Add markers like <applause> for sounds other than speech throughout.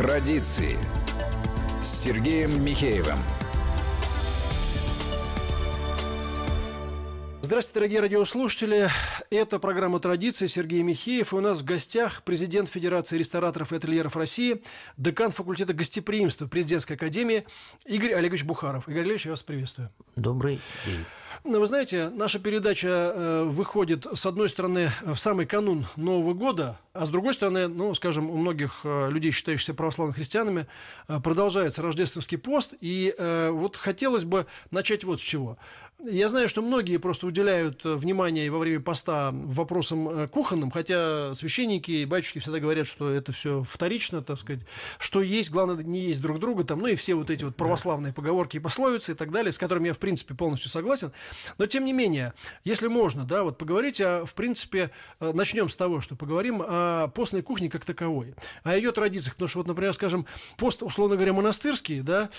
Традиции с Сергеем Михеевым. Здравствуйте, дорогие радиослушатели. Это программа «Традиции». Сергей Михеев. И у нас в гостях президент Федерации рестораторов и ательеров России, декан факультета гостеприимства президентской академии Игорь Олегович Бухаров. Игорь Олегович, я вас приветствую. Добрый день. Ну, вы знаете, наша передача э, выходит, с одной стороны, в самый канун Нового года, а с другой стороны, ну, скажем, у многих э, людей, считающихся православными христианами, э, продолжается рождественский пост. И вот хотелось бы начать вот с чего. Я знаю, что многие просто уделяют внимание во время поста вопросам кухонным, хотя священники и батюшки всегда говорят, что это все вторично, так сказать, что есть, главное не есть друг друга, там, ну и все вот эти вот православные поговорки и пословицы и так далее, с которыми я, в принципе, полностью согласен. Но, тем не менее, если можно, да, вот поговорить, о, в принципе, э, начнем с того, что поговорим о постной кухне как таковой, о ее традициях. Потому что, вот, например, скажем, пост, условно говоря, монастырский, да,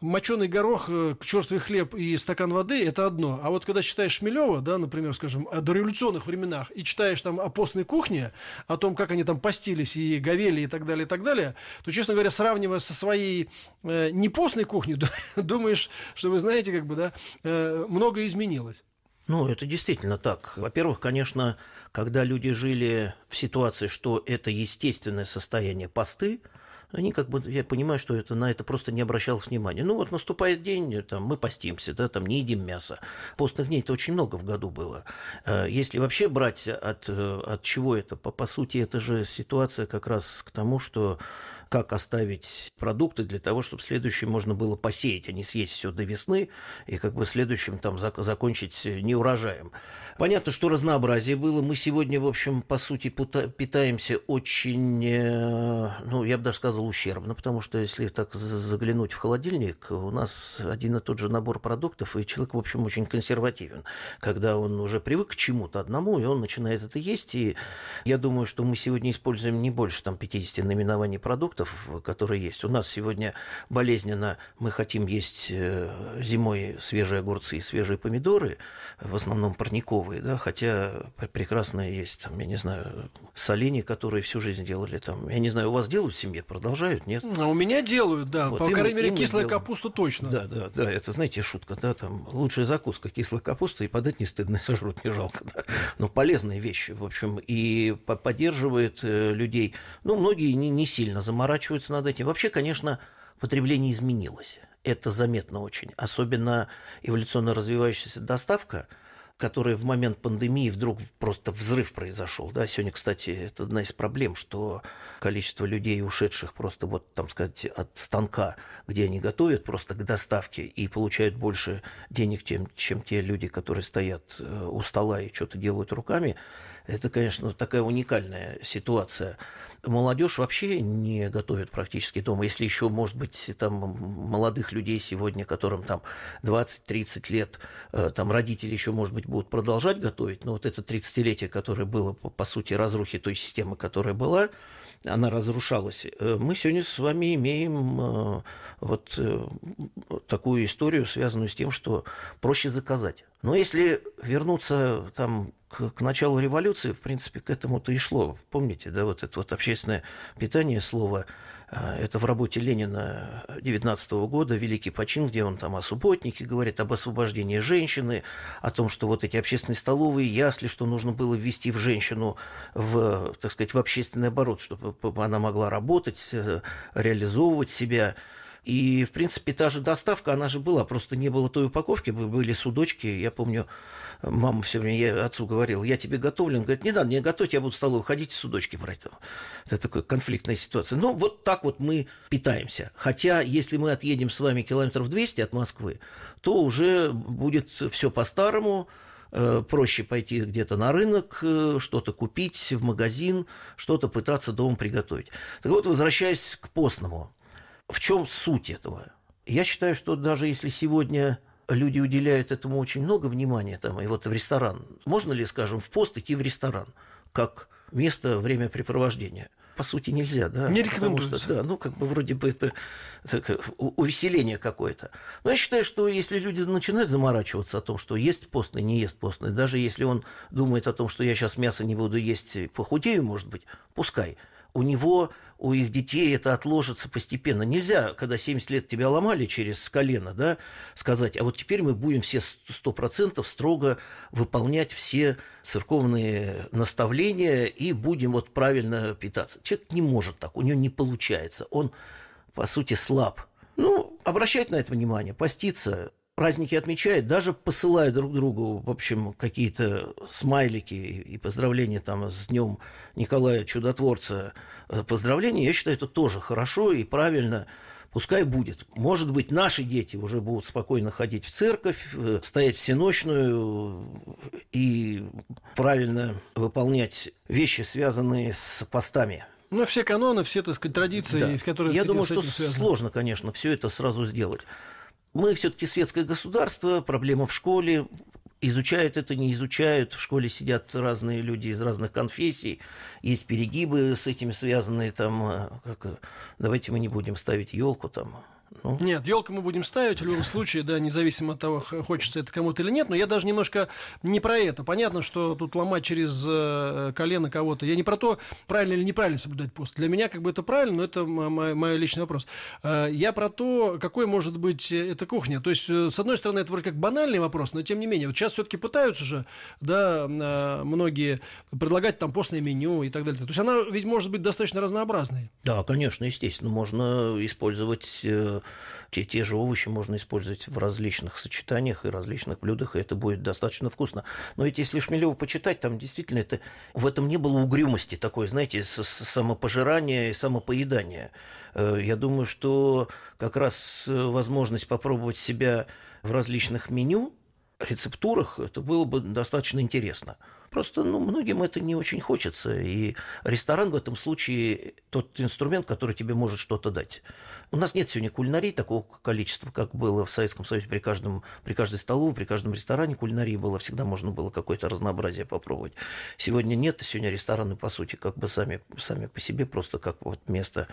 моченый горох, э, черствый хлеб и стакан воды – это одно. А вот когда читаешь Шмелева, да, например, скажем, о дореволюционных временах, и читаешь там о постной кухне, о том, как они там постились и говели и так далее, и так далее, то, честно говоря, сравнивая со своей э, непостной кухней, <laughs> думаешь, что вы знаете, как бы, да, э, многое изменилось. Ну, это действительно так. Во-первых, конечно, когда люди жили в ситуации, что это естественное состояние посты – они как бы, я понимаю, что это, на это просто не обращалось внимания. Ну вот наступает день, э, там, мы постимся, да, там не едим мясо. Постных дней то очень много в году было. Э, если вообще брать от, э, от чего это, по, по сути, это же ситуация как раз к тому, что как оставить продукты для того, чтобы следующим можно было посеять, а не съесть все до весны и как бы следующим там зак- закончить неурожаем. Понятно, что разнообразие было. Мы сегодня, в общем, по сути, пута- питаемся очень, э, ну, я бы даже сказал, ущербно, потому что если так заглянуть в холодильник, у нас один и тот же набор продуктов, и человек, в общем, очень консервативен, когда он уже привык к чему-то одному, и он начинает это есть. И я думаю, что мы сегодня используем не больше там, 50 наименований продуктов, продуктов, э, которые есть. У нас сегодня болезненно мы хотим есть э, зимой свежие огурцы и свежие помидоры, в основном парниковые, да, хотя прекрасно есть, там, я не знаю, солени, которые всю жизнь делали. Там, я не знаю, у вас делают в семье, продолжают, нет? А у меня делают, да, вот, по крайней мере, кислая делаем. капуста точно. Да, да, да, это, знаете, шутка, да, там лучшая закуска кислая капуста, и подать не стыдно, <laughs> сожрут, не жалко. Да. Но полезные вещи, в общем, и поддерживает э, людей. Ну, многие не, не сильно заморозили заморачиваются над этим. Вообще, конечно, потребление изменилось. Это заметно очень. Особенно эволюционно развивающаяся доставка, которая в момент пандемии вдруг просто взрыв произошел. Да? Сегодня, кстати, это одна из проблем, что количество людей, ушедших просто вот, там сказать, от станка, где они готовят, просто к доставке и получают больше денег, чем, чем те люди, которые стоят э, у стола и что-то делают руками. Это, конечно, такая уникальная ситуация молодежь вообще не готовит практически дома. Если еще, может быть, там молодых людей сегодня, которым там 20-30 лет, э, там родители еще, может быть, будут продолжать готовить, но вот это 30-летие, которое было, по сути, разрухи той системы, которая была, она разрушалась. Э, мы сегодня с вами имеем э, вот э, такую историю, связанную с тем, что проще заказать. Но если вернуться там к, к началу революции, в принципе, к этому-то и шло. Помните, да, вот это вот общественное питание, слово а, это в работе Ленина 19 э, года «Великий почин», где он там о субботнике говорит, об освобождении женщины, о том, что вот эти общественные столовые, ясли, что нужно было ввести в женщину в, так сказать, в общественный оборот, чтобы она могла работать, э, реализовывать себя. И, в принципе, та же доставка, она же была, просто не было той упаковки, были судочки. Я помню, мама все время я отцу говорил, я тебе готовлю. Он говорит, не надо мне готовить, я буду в столовую ходить и судочки брать. Это такая конфликтная ситуация. Ну, вот так вот мы питаемся. Хотя, если мы отъедем с вами километров 200 от Москвы, то уже будет все по-старому, э, проще пойти где-то на рынок, э, что-то купить в магазин, что-то пытаться дома приготовить. Так вот, возвращаясь к постному. В чем суть этого? Я считаю, что даже если сегодня люди уделяют этому очень много внимания, там, и вот в ресторан, можно ли, скажем, в пост идти в ресторан, как место времяпрепровождения? По сути, нельзя, да? Не рекомендуется. Потому что, да, ну, как бы вроде бы это так, увеселение какое-то. Но я считаю, что если люди начинают заморачиваться о том, что есть постный, не ест постный, даже если он думает о том, что я сейчас мясо не буду есть, похудею, может быть, пускай – у него, у их детей это отложится постепенно. Нельзя, когда 70 лет тебя ломали через колено, да, сказать, а вот теперь мы будем все 100% строго выполнять все церковные наставления и будем вот правильно питаться. Человек не может так, у него не получается. Он, по сути, слаб. Ну, обращать на это внимание, поститься, праздники отмечают, даже посылают друг другу, в общем, какие-то смайлики и поздравления там с днем Николая Чудотворца, э, поздравления, я считаю, это тоже хорошо и правильно. Пускай будет. Может быть, наши дети уже будут спокойно ходить в церковь, э, стоять всеночную э, и правильно выполнять вещи, связанные с постами. Ну, все каноны, все, так сказать, традиции, да. которые... Я думаю, что связаны. сложно, конечно, все это сразу сделать мы все-таки светское государство, проблема в школе, изучают это, не изучают. В школе сидят разные люди из разных конфессий. Есть перегибы с этими связанные. Там, э, как, э, давайте мы не будем ставить елку там ну. Нет, елку мы будем ставить в любом случае, да, независимо от того, хочется это кому-то или нет. Но я даже немножко не про это. Понятно, что тут ломать через э, колено кого-то. Я не про то, правильно или неправильно соблюдать пост. Для меня как бы это правильно, но это мой, личный вопрос. Э, я про то, какой может быть э, эта кухня. То есть, с одной стороны, это вроде как банальный вопрос, но тем не менее. Вот сейчас все-таки пытаются же, да, многие предлагать там постное меню и так далее. То есть, она ведь может быть достаточно разнообразной. Да, конечно, естественно. Можно использовать те, те же овощи можно использовать в различных сочетаниях и различных блюдах, и это будет достаточно вкусно. Но ведь если Шмелева почитать, там действительно это, в этом не было угрюмости такой, знаете, самопожирания и самопоедания. Э, я думаю, что как раз э, возможность попробовать себя в различных меню – рецептурах это было бы достаточно интересно. Просто ну, многим это не очень хочется. И ресторан в этом случае тот инструмент, который тебе может что-то дать. У нас нет сегодня кулинарии такого количества, как было в Советском Союзе при, каждом, при каждой столу, при каждом ресторане кулинарии было. Всегда можно было какое-то разнообразие попробовать. Сегодня нет. Сегодня рестораны, по сути, как бы сами, сами по себе, просто как вот место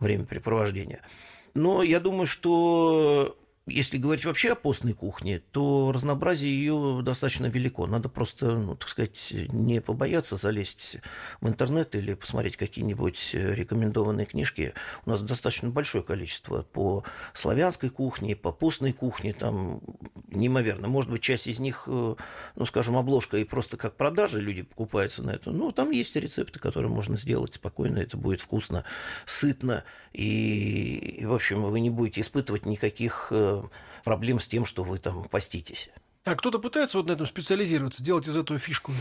времяпрепровождения. Но я думаю, что если говорить вообще о постной кухне, то разнообразие ее достаточно велико. Надо просто, ну, так сказать, не побояться залезть в интернет или посмотреть какие-нибудь э, рекомендованные книжки. У нас достаточно большое количество по славянской кухне, по постной кухне, там неимоверно. Может быть, часть из них, э, ну, скажем, обложка и просто как продажи люди покупаются на это. Но там есть рецепты, которые можно сделать спокойно, это будет вкусно, сытно, и, и в общем, вы не будете испытывать никаких э, проблем с тем, что вы там поститесь. А кто-то пытается вот на этом специализироваться, делать из этого фишку,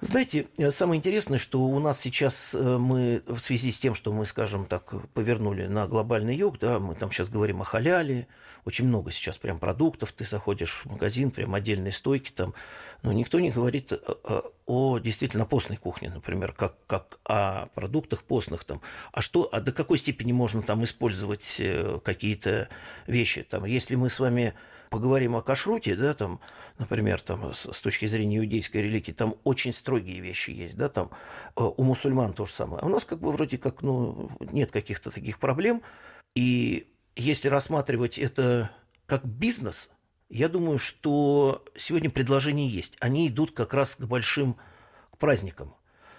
Знаете, э, самое интересное, что у нас сейчас э, мы в связи с тем, что мы, скажем так, повернули на глобальный юг, да, мы там сейчас говорим о халяле, очень много сейчас прям продуктов, ты заходишь в магазин, прям отдельные стойки там, но никто не говорит о о действительно постной кухне, например, как, как о продуктах постных, там, а что, а до какой степени можно там использовать э, какие-то вещи. Там, если мы с вами поговорим о кашруте, да, там, например, там, с, точки зрения иудейской религии, там очень строгие вещи есть, да, там, э, у мусульман то же самое. А у нас как бы вроде как, ну, нет каких-то таких проблем, и если рассматривать это как бизнес – я думаю, что сегодня предложения есть. Они идут как раз к большим к праздникам.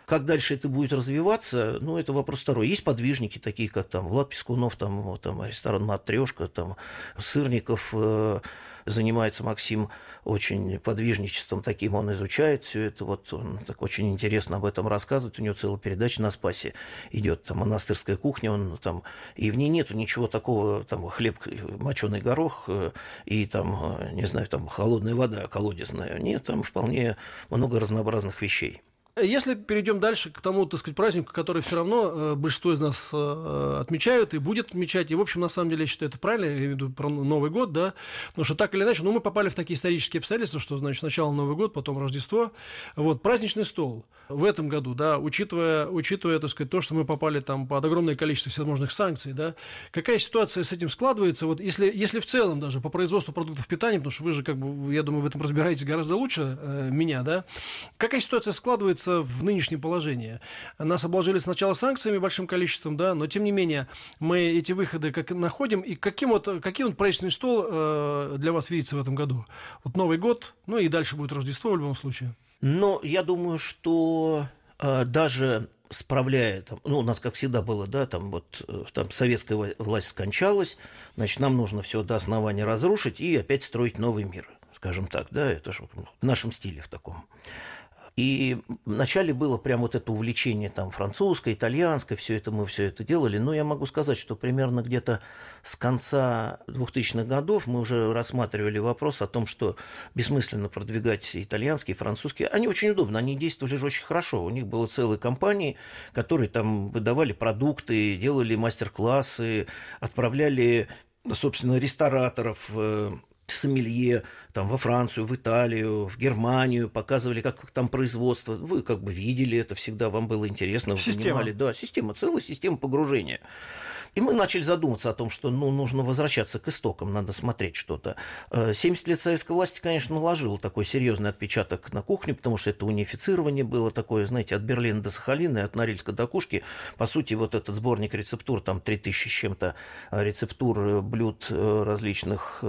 Как дальше это будет развиваться, ну, это вопрос второй. Есть подвижники, такие как там Влад Пескунов, там, вот, там ресторан «Матрешка», там Сырников, э, занимается Максим очень подвижничеством таким, он изучает все это, вот он так очень интересно об этом рассказывает, у него целая передача на Спасе идет, там монастырская кухня, он там, и в ней нету ничего такого, там хлеб, моченый горох э, и там, э, не знаю, там холодная вода колодезная, нет, там вполне много разнообразных вещей. Э, если перейдем дальше к тому, так сказать, празднику, который все равно э, большинство из нас э, отмечают и будет отмечать, и, в общем, на самом деле, я считаю, это правильно, я имею в виду про Новый год, да, потому что так или иначе, ну, мы попали в такие исторические обстоятельства, что, значит, сначала Новый год, потом Рождество, вот, праздничный стол в этом году, да, учитывая, учитывая, так сказать, то, что мы попали там под огромное количество всевозможных санкций, да, какая ситуация с этим складывается, вот, если, если в целом даже по производству продуктов питания, потому что вы же, как бы, я думаю, в этом разбираетесь гораздо лучше э, меня, да, какая ситуация складывается вкладывается в нынешнем положении Нас обложили сначала санкциями большим количеством, да, но тем не менее мы эти выходы как находим. И каким вот, каким вот праздничный стол э, для вас видится в этом году? Вот Новый год, ну и дальше будет Рождество в любом случае. Но ну, я думаю, что э, даже справляя, там, ну, у нас, как всегда было, да, там вот э, там советская власть скончалась, значит, нам нужно все до основания разрушить и опять строить новый мир, скажем так, да, это же в нашем стиле в таком. И вначале было прям вот это увлечение там французское, итальянское, все это мы все это делали. Но я могу сказать, что примерно где-то с конца 2000-х годов мы уже рассматривали вопрос о том, что бессмысленно продвигать итальянские, французские. Они очень удобно, они действовали же очень хорошо. У них было целые компании, которые там выдавали продукты, делали мастер-классы, отправляли собственно, рестораторов э, сомелье там, во Францию, в Италию, в Германию, показывали, как там производство. Вы как бы видели это всегда, вам было интересно, вы система. понимали. Да, система, целая система погружения. И мы начали задуматься о том, что ну, нужно возвращаться к истокам, надо смотреть что-то. 70 э, лет советской власти, конечно, наложило такой серьезный отпечаток на кухню, потому что это унифицирование было такое, знаете, от Берлина до Сахалина и от Норильска до Кушки. По сути, вот этот сборник рецептур, там 3000 с чем-то э, рецептур э, блюд различных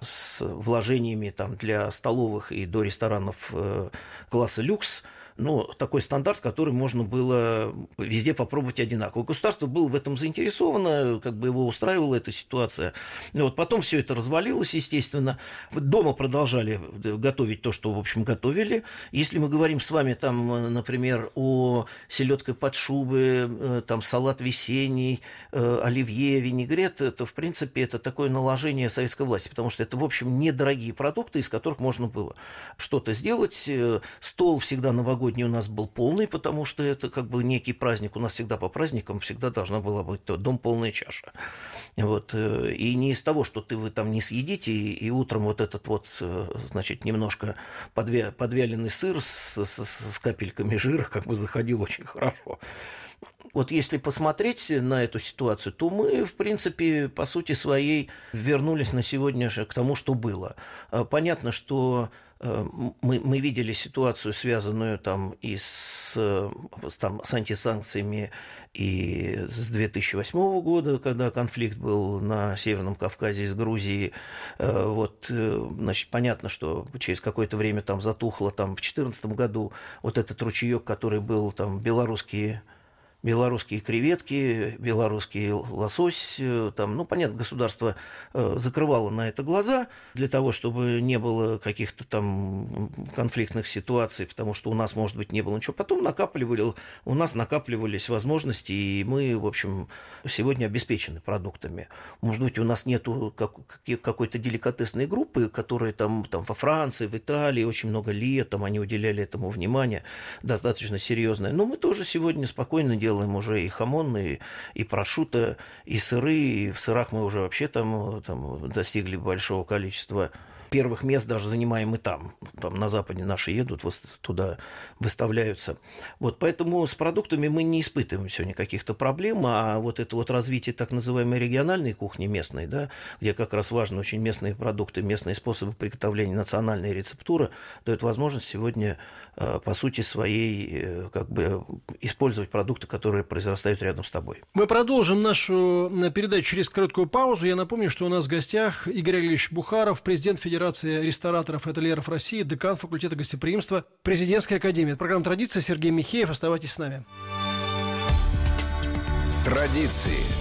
с вложениями там, для столовых и до ресторанов э, класса люкс – ну, такой стандарт, который можно было везде попробовать одинаково. Государство было в этом заинтересовано, как бы его устраивала эта ситуация. Ну, вот потом все это развалилось, естественно. Дома продолжали э, готовить то, что, в общем, готовили. Если мы говорим с вами, там, э, например, о селедке под шубы, э, там, салат весенний, оливье, винегрет, это, в принципе, это такое наложение советской власти, потому что это, в общем, недорогие продукты, из которых можно было что-то сделать. Стол всегда новогодний Новогодний у нас был полный, потому что это как бы некий праздник. У нас всегда по праздникам всегда должна была быть дом полная чаша. Вот. Э, и не из того, что ты вы там не съедите, и, утром вот этот вот, э, значит, немножко подвя, подвяленный сыр с, с, с капельками жира как бы заходил очень хорошо вот если посмотреть на эту ситуацию, то мы, в принципе, по сути своей вернулись на сегодня же к тому, что было. А, понятно, что э, мы, мы видели ситуацию, связанную там и с, э, там, с антисанкциями и с 2008 года, когда конфликт был на Северном Кавказе с Грузией. Э, вот, значит, понятно, что через какое-то время там затухло там, в 2014 году вот этот ручеек, который был там белорусские белорусские креветки, белорусский лосось. Э, там, ну, понятно, государство э, закрывало на это глаза для того, чтобы не было каких-то там конфликтных ситуаций, потому что у нас, может быть, не было ничего. Потом накапливали, у нас накапливались возможности, и мы, в общем, сегодня обеспечены продуктами. Может быть, у нас нет какой-то деликатесной группы, которые там, там во Франции, в Италии очень много лет, там они уделяли этому внимание достаточно серьезное. Но мы тоже сегодня спокойно делаем делаем уже и хамон, и, и прошута, и сыры. И в сырах мы уже вообще там, э, там достигли большого количества первых мест даже занимаем и там. Там на Западе наши едут, туда выставляются. Вот, поэтому с продуктами мы не испытываем сегодня каких-то проблем, а вот это вот развитие так называемой региональной кухни местной, да, где как раз важны очень местные продукты, местные способы приготовления, национальные рецептуры, дают возможность сегодня, э, по сути своей, э, как бы использовать продукты, которые произрастают рядом с тобой. Мы продолжим нашу э, передачу через короткую паузу. Я напомню, что у нас в гостях Игорь Ильич Бухаров, президент Федерации Федерации рестораторов и ательеров России, декан факультета гостеприимства Президентской академии. Это программа «Традиция». Сергей Михеев. Оставайтесь с нами. Традиции.